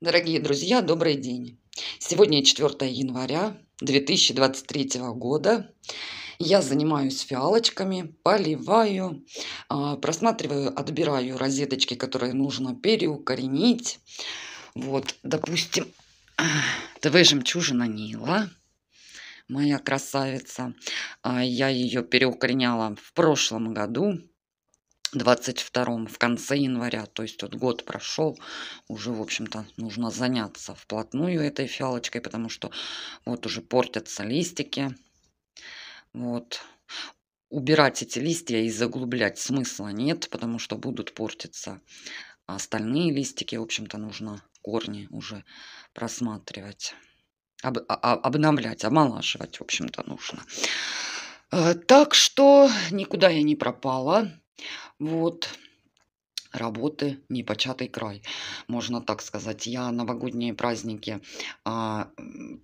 Дорогие друзья, добрый день! Сегодня 4 января 2023 года. Я занимаюсь фиалочками, поливаю, а, просматриваю, отбираю розеточки, которые нужно переукоренить. Вот, допустим, ТВ-жемчужина Нила, моя красавица. А, я ее переукореняла в прошлом году. 22 в конце января, то есть вот год прошел, уже, в общем-то, нужно заняться вплотную этой фиалочкой, потому что вот уже портятся листики, вот. Убирать эти листья и заглублять смысла нет, потому что будут портиться остальные листики, в общем-то, нужно корни уже просматривать, об, об, а, а, обновлять, омолаживать, в общем-то, нужно. Э, так что никуда я не пропала. Вот работы непочатый край, можно так сказать. Я новогодние праздники а,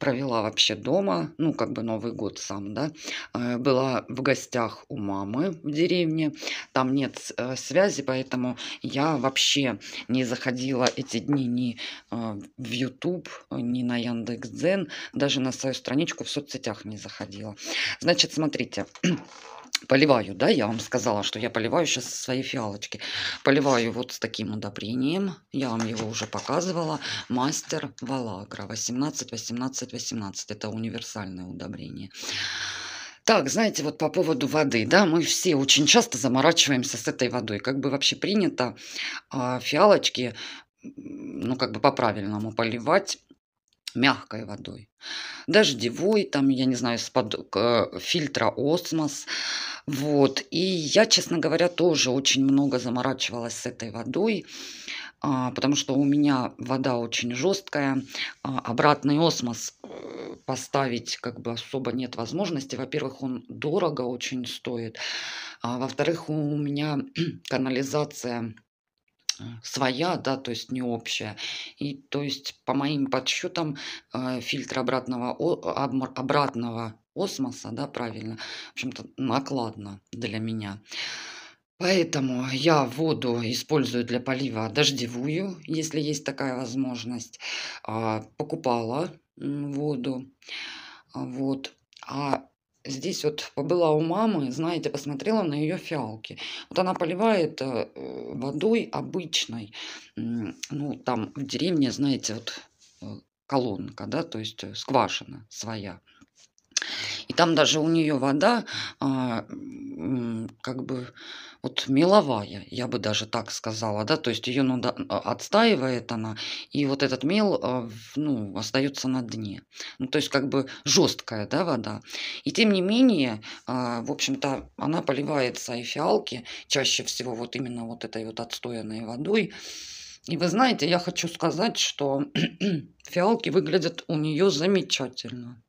провела вообще дома, ну, как бы Новый год сам, да. А, была в гостях у мамы в деревне, там нет а, связи, поэтому я вообще не заходила эти дни ни а, в YouTube, ни на Яндекс.Дзен, даже на свою страничку в соцсетях не заходила. Значит, смотрите... поливаю, да, я вам сказала, что я поливаю сейчас свои фиалочки. Поливаю вот с таким удобрением, я вам его уже показывала, мастер Валагра 18-18-18, это универсальное удобрение. Так, знаете, вот по поводу воды, да, мы все очень часто заморачиваемся с этой водой. Как бы вообще принято а, фиалочки ну, как бы по-правильному поливать мягкой водой. Дождевой, там, я не знаю, с под, фильтра осмос. Вот. И я, честно говоря, тоже очень много заморачивалась с этой водой, а, потому что у меня вода очень жесткая. А, обратный осмос э, поставить как бы особо нет возможности. Во-первых, он дорого очень стоит. А, во-вторых, у меня канализация своя, да, то есть не общая. И то есть по моим подсчетам э, фильтр обратного, обратного осмоса, да, правильно, в общем-то накладно для меня. Поэтому я воду использую для полива дождевую, если есть такая возможность. А, покупала воду. Вот. А здесь вот побыла у мамы, знаете, посмотрела на ее фиалки. Вот она поливает э, водой обычной, ну, там в деревне, знаете, вот э, колонка, да, то есть э, скважина своя. И там даже у нее вода, а, как бы, вот меловая, я бы даже так сказала, да, то есть ее надо, а, отстаивает она, и вот этот мел, а, ну, остается на дне. Ну, то есть как бы жесткая, да, вода. И тем не менее, а, в общем-то, она поливается и фиалки, чаще всего вот именно вот этой вот отстоянной водой. И вы знаете, я хочу сказать, что фиалки выглядят у нее замечательно.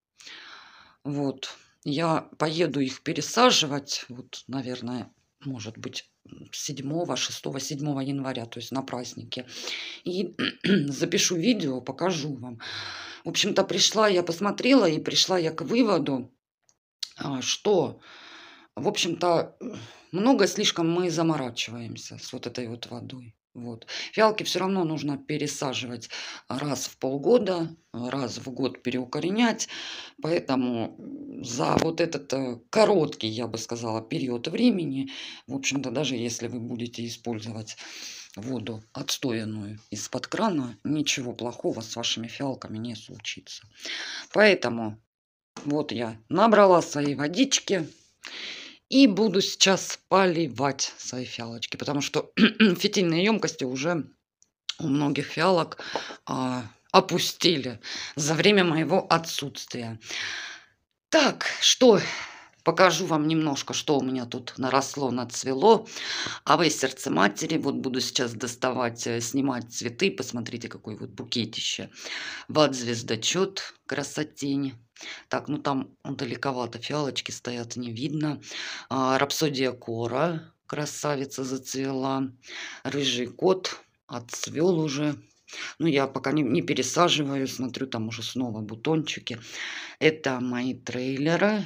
Вот. Я поеду их пересаживать, вот, наверное, может быть, 7, 6, 7 января, то есть на празднике. И запишу видео, покажу вам. В общем-то, пришла я, посмотрела и пришла я к выводу, а, что, в общем-то, много слишком мы заморачиваемся с вот этой вот водой. Вот. Фиалки все равно нужно пересаживать раз в полгода, раз в год переукоренять. Поэтому за вот этот э, короткий, я бы сказала, период времени, в общем-то, даже если вы будете использовать воду отстоянную из-под крана, ничего плохого с вашими фиалками не случится. Поэтому вот я набрала свои водички. И буду сейчас поливать свои фиалочки, потому что фитильные емкости уже у многих фиалок а, опустили за время моего отсутствия. Так, что Покажу вам немножко, что у меня тут наросло, нацвело. А вы сердце матери. Вот буду сейчас доставать, э, снимать цветы. Посмотрите, какой вот букетище. Вот звездочет, красотень. Так, ну там далековато фиалочки стоят, не видно. А, Рапсодия кора, красавица зацвела. Рыжий кот отцвел уже. Ну, я пока не, не пересаживаю, смотрю, там уже снова бутончики. Это мои трейлеры.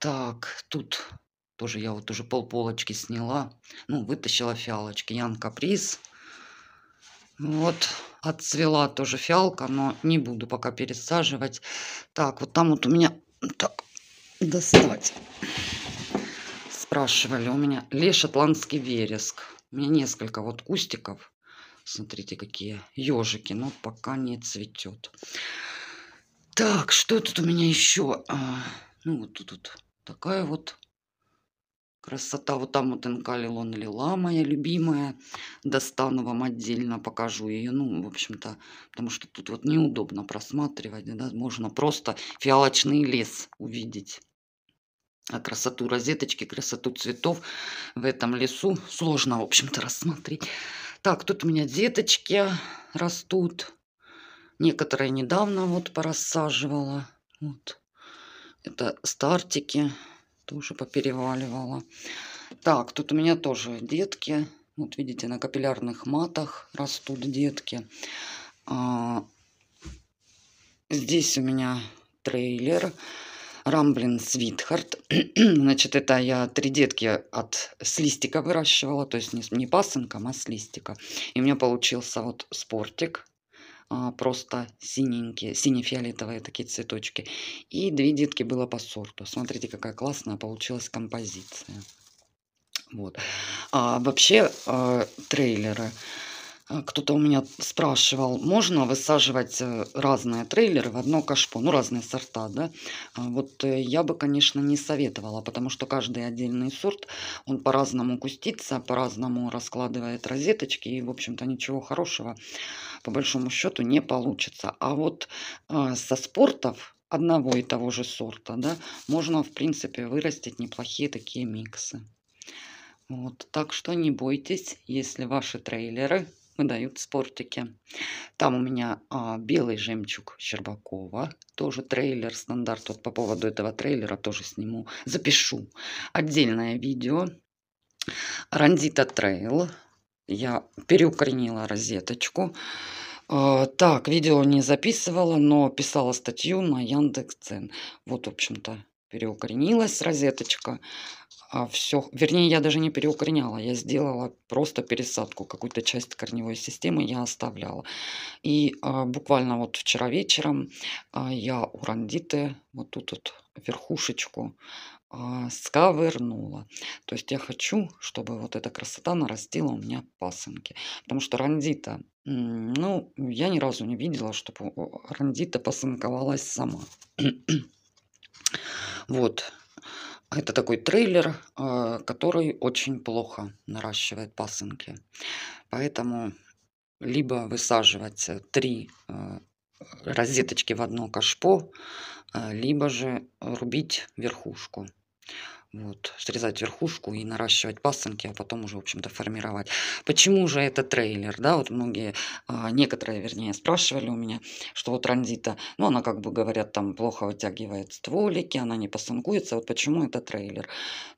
Так, тут тоже я вот уже пол полочки сняла. Ну, вытащила фиалочки. Ян Каприз. Вот, отцвела тоже фиалка, но не буду пока пересаживать. Так, вот там вот у меня... Так, достать. Спрашивали у меня. Ле шотландский вереск. У меня несколько вот кустиков. Смотрите, какие ежики, но пока не цветет. Так, что тут у меня еще? А, ну, вот тут вот такая вот красота. Вот там вот энкалилон лила, моя любимая. Достану вам отдельно, покажу ее. Ну, в общем-то, потому что тут вот неудобно просматривать. Да? Можно просто фиалочный лес увидеть. А красоту розеточки, красоту цветов в этом лесу сложно, в общем-то, рассмотреть. Так, тут у меня деточки растут. Некоторые недавно вот порассаживала. Вот. Это стартики. Тоже попереваливала. Так, тут у меня тоже детки. Вот видите, на капиллярных матах растут детки. А, здесь у меня трейлер. Рамблин Свитхард. Значит, это я три детки от с листика выращивала, то есть не, не пасынком, а с листика. И у меня получился вот спортик а, просто синенькие, сине-фиолетовые такие цветочки. И две детки было по сорту. Смотрите, какая классная получилась композиция. Вот. А вообще а, трейлеры Э, кто-то у меня спрашивал, можно высаживать э, разные трейлеры в одно кашпо, ну разные сорта, да? А вот э, я бы, конечно, не советовала, потому что каждый отдельный сорт, он по-разному кустится, по-разному раскладывает розеточки, и, в общем-то, ничего хорошего по большому счету не получится. А вот со спортов одного и того же сорта, да, можно, в принципе, вырастить неплохие такие миксы. Вот, так что не бойтесь, если ваши трейлеры выдают спортики. Там у меня а, белый жемчуг Щербакова, тоже трейлер стандарт. Вот по поводу этого трейлера тоже сниму, запишу отдельное видео. Рандита трейл. Я переукоренила розеточку. А, так, видео не записывала, но писала статью на Яндекс.Цен. Вот, в общем-то, переукоренилась розеточка. А все, вернее, я даже не переукореняла, я сделала просто пересадку, какую-то часть корневой системы я оставляла. И а, буквально вот вчера вечером а, я у рандиты вот тут вот верхушечку а, сковырнула. То есть я хочу, чтобы вот эта красота нарастила у меня пасынки. Потому что рандита, ну, я ни разу не видела, чтобы рандита пасынковалась сама. Вот. Это такой трейлер, а, который очень плохо наращивает пасынки. Поэтому либо высаживать э, три а, розеточки в одно кашпо, а, либо же рубить верхушку вот, срезать верхушку и наращивать пасынки, а потом уже, в общем-то, формировать. Почему же это трейлер, да, вот многие, а, некоторые, вернее, спрашивали у меня, что вот транзита, ну, она, как бы говорят, там плохо вытягивает стволики, она не пасынкуется, вот почему это трейлер?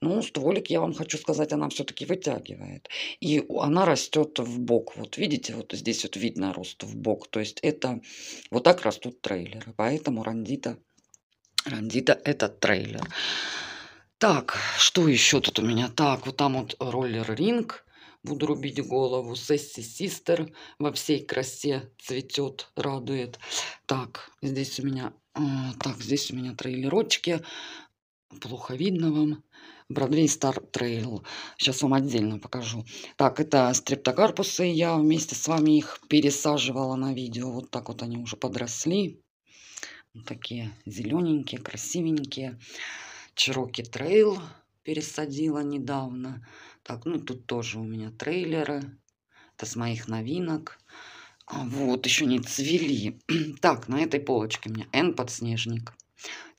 Ну, стволик, я вам хочу сказать, она все-таки вытягивает, и она растет в бок, вот видите, вот здесь вот видно рост в бок, то есть это, вот так растут трейлеры, поэтому рандита, рандита это трейлер. Так, что еще тут у меня? Так, вот там вот роллер-ринг. Буду рубить голову. Сесси Систер во всей красе цветет, радует. Так, здесь у меня... Э, так, здесь у меня трейлерочки. Плохо видно вам. Бродвей Стар Трейл. Сейчас вам отдельно покажу. Так, это стрептокарпусы. Я вместе с вами их пересаживала на видео. Вот так вот они уже подросли. Вот такие зелененькие, красивенькие. Чироки Трейл пересадила недавно. Так, ну тут тоже у меня трейлеры. Это с моих новинок. А вот, еще не цвели. так, на этой полочке у меня N-подснежник.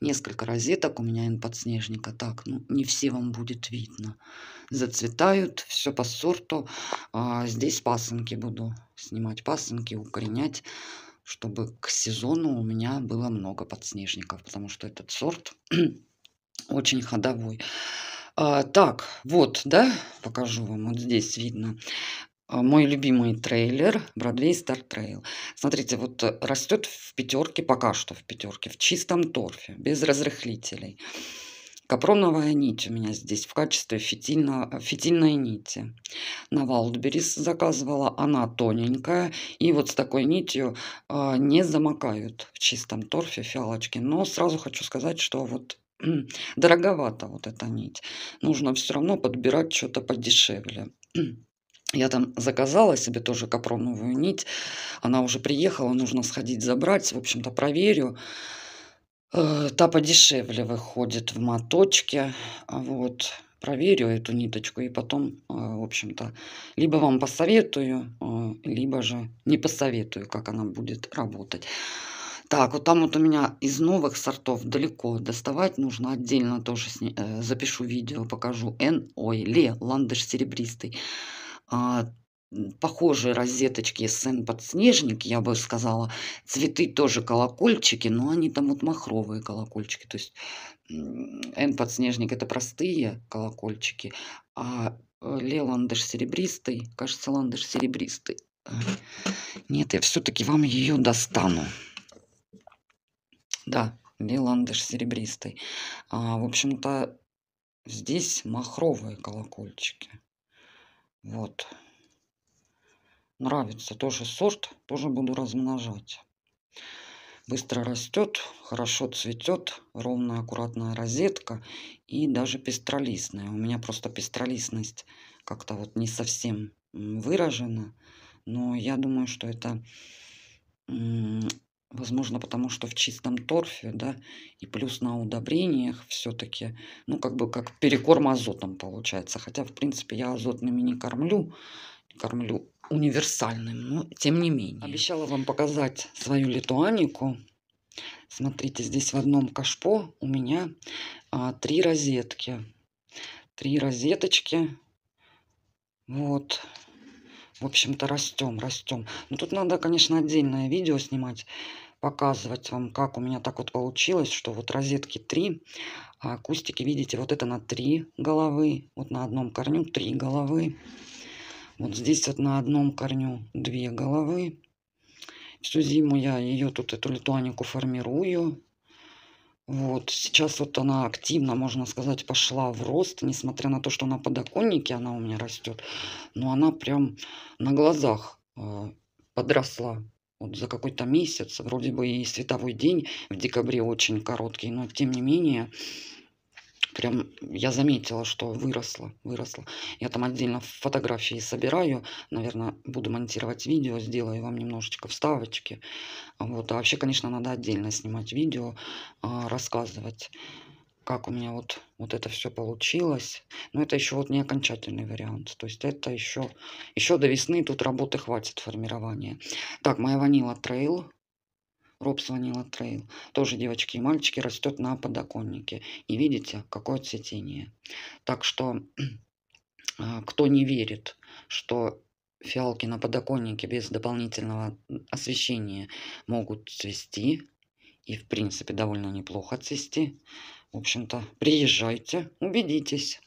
Несколько розеток у меня N-подснежника. Так, ну не все вам будет видно. Зацветают, все по сорту. А, здесь пасынки буду снимать, пасынки укоренять чтобы к сезону у меня было много подснежников, потому что этот сорт очень ходовой. А, так, вот, да, покажу вам, вот здесь видно а, мой любимый трейлер Бродвей Стар Трейл. Смотрите, вот э, растет в пятерке, пока что в пятерке, в чистом торфе, без разрыхлителей. Капроновая нить у меня здесь в качестве фитильно, э, фитильной нити. На Валдберис заказывала, она тоненькая. И вот с такой нитью э, не замокают в чистом торфе фиалочки. Но сразу хочу сказать, что вот дороговато вот эта нить. Нужно все равно подбирать что-то подешевле. Я там заказала себе тоже капроновую нить. Она уже приехала, нужно сходить забрать. В общем-то, проверю. Э, та подешевле выходит в моточке. Вот. Проверю эту ниточку и потом, э, в общем-то, либо вам посоветую, э, либо же не посоветую, как она будет работать. Так, вот там вот у меня из новых сортов далеко доставать нужно. Отдельно тоже сни... э, запишу видео, покажу. Н, ой, Ле, ландыш серебристый. А, похожие розеточки СН подснежник, я бы сказала. Цветы тоже колокольчики, но они там вот махровые колокольчики. То есть Н подснежник это простые колокольчики, а э, Ле ландыш серебристый, кажется, ландыш серебристый. Э, нет, я все-таки вам ее достану. Да, Лиландыш серебристый. А, в общем-то, здесь махровые колокольчики. Вот. Нравится тоже сорт, тоже буду размножать. Быстро растет, хорошо цветет, ровная аккуратная розетка и даже пестролистная. У меня просто пестролистность как-то вот не совсем выражена, но я думаю, что это Возможно, потому что в чистом торфе, да, и плюс на удобрениях все-таки, ну, как бы как перекорм азотом получается. Хотя, в принципе, я азотными не кормлю, кормлю универсальным, но тем не менее. Обещала вам показать свою литуанику. Смотрите, здесь в одном кашпо у меня а, три розетки. Три розеточки. Вот. В общем-то, растем, растем. Но ну, тут надо, конечно, отдельное видео снимать показывать вам, как у меня так вот получилось, что вот розетки 3, а кустики, видите, вот это на 3 головы, вот на одном корню 3 головы, вот здесь вот на одном корню 2 головы. Всю зиму я ее тут, эту литуанику формирую. Вот, сейчас вот она активно, можно сказать, пошла в рост, несмотря на то, что на подоконнике она у меня растет, но она прям на глазах а, подросла вот за какой-то месяц, вроде бы и световой день в декабре очень короткий, но тем не менее, прям я заметила, что выросла, выросла. Я там отдельно фотографии собираю, наверное, буду монтировать видео, сделаю вам немножечко вставочки. Вот, а вообще, конечно, надо отдельно снимать видео, а, рассказывать как у меня вот, вот это все получилось. Но это еще вот не окончательный вариант. То есть это еще, еще до весны тут работы хватит формирования. Так, моя ванила трейл. Робс ванила трейл. Тоже, девочки и мальчики, растет на подоконнике. И видите, какое цветение. Так что, а, кто не верит, что фиалки на подоконнике без дополнительного освещения могут цвести, и в принципе довольно неплохо цвести, в общем-то, приезжайте, убедитесь.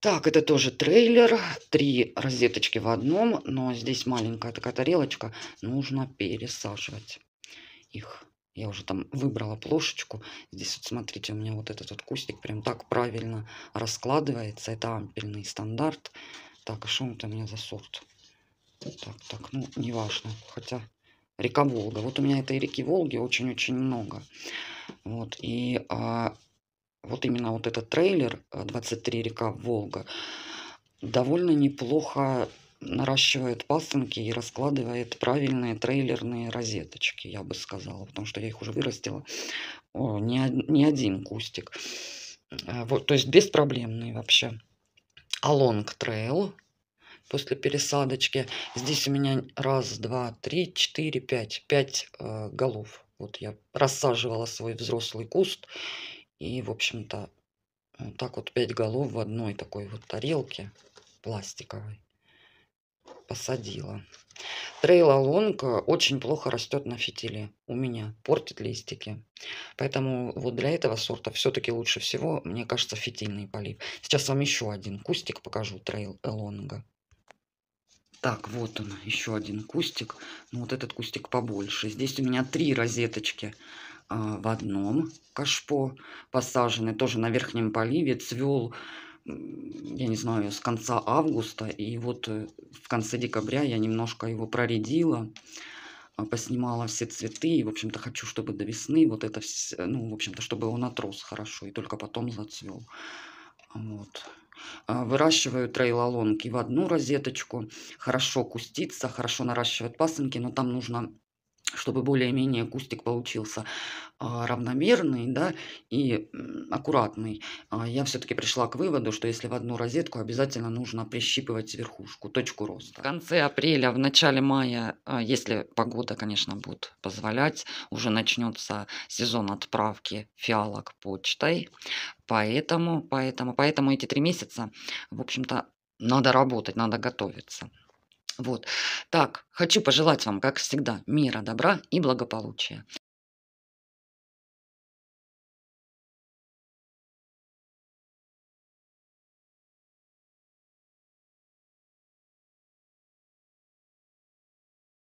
Так, это тоже трейлер. Три розеточки в одном, но здесь маленькая такая тарелочка. Нужно пересаживать их. Я уже там выбрала плошечку. Здесь вот смотрите, у меня вот этот вот кустик прям так правильно раскладывается. Это ампельный стандарт. Так, а что это у меня за сорт? Так, так, ну, неважно. Хотя река Волга. Вот у меня этой реки Волги очень-очень много. -очень много. Вот, и а, вот именно вот этот трейлер 23 э, река Волга довольно неплохо наращивает пасынки и раскладывает правильные трейлерные розеточки, я бы сказала, потому что я их уже вырастила, О, не, не один кустик. А, вот, то есть беспроблемный вообще. Алонг трейл после пересадочки. Здесь у меня раз, два, три, четыре, пять, пять э, голов вот я рассаживала свой взрослый куст. И, в общем-то, вот так вот пять голов в одной такой вот тарелке пластиковой посадила. Трейлолонг э, очень плохо растет на фитиле у меня, портит листики. Поэтому вот для этого сорта все-таки лучше всего, мне кажется, фитильный полив. Сейчас вам еще один кустик покажу трейлолонга. Так, вот он, еще один кустик. Ну, вот этот кустик побольше. Здесь у меня три розеточки а, в одном кашпо посажены. Тоже на верхнем поливе. Цвел, я не знаю, с конца августа. И вот э, в конце декабря я немножко его проредила а, поснимала все цветы и, в общем-то, хочу, чтобы до весны вот это, все, ну, в общем-то, чтобы он отрос хорошо и только потом зацвел. Вот. А, выращиваю трейлолонки в одну розеточку. Хорошо кустится, хорошо наращивает пасынки, но там нужно чтобы более-менее кустик получился а, равномерный да, и аккуратный, а, я все-таки пришла к выводу, что если в одну розетку, обязательно нужно прищипывать верхушку, точку роста. В конце апреля, в начале мая, а, если погода, конечно, будет позволять, уже начнется сезон отправки фиалок почтой. Поэтому, поэтому, поэтому эти три месяца, в общем-то, надо работать, надо готовиться. Вот. Так, хочу пожелать вам, как всегда, мира, добра и благополучия.